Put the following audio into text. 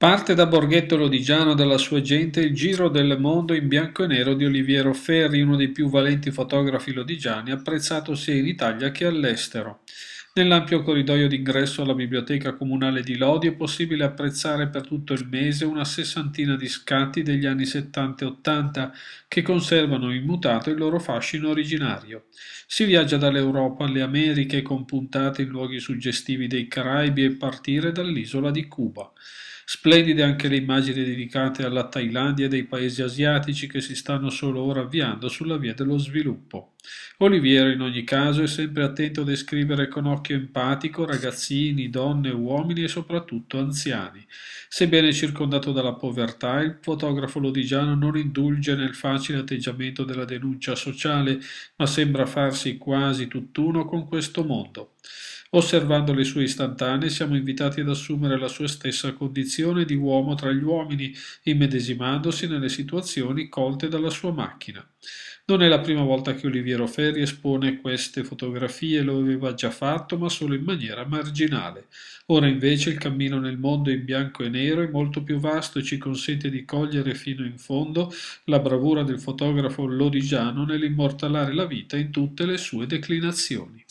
Parte da Borghetto Lodigiano e dalla sua gente il Giro del Mondo in bianco e nero di Oliviero Ferri, uno dei più valenti fotografi lodigiani, apprezzato sia in Italia che all'estero. Nell'ampio corridoio d'ingresso alla biblioteca comunale di Lodi è possibile apprezzare per tutto il mese una sessantina di scatti degli anni 70 e 80 che conservano immutato il loro fascino originario. Si viaggia dall'Europa alle Americhe con puntate in luoghi suggestivi dei Caraibi e partire dall'isola di Cuba. Splendide anche le immagini dedicate alla Thailandia e dei paesi asiatici che si stanno solo ora avviando sulla via dello sviluppo. Oliviero in ogni caso è sempre attento a descrivere con occhio empatico ragazzini, donne, uomini e soprattutto anziani. Sebbene circondato dalla povertà, il fotografo lodigiano non indulge nel facile atteggiamento della denuncia sociale, ma sembra farsi quasi tutt'uno con questo mondo. Osservando le sue istantanee siamo invitati ad assumere la sua stessa condizione di uomo tra gli uomini, immedesimandosi nelle situazioni colte dalla sua macchina. Non è la prima volta che Oliviero Ferri espone queste fotografie, lo aveva già fatto, ma solo in maniera marginale. Ora invece il cammino nel mondo in bianco e nero è molto più vasto e ci consente di cogliere fino in fondo la bravura del fotografo lodigiano nell'immortalare la vita in tutte le sue declinazioni.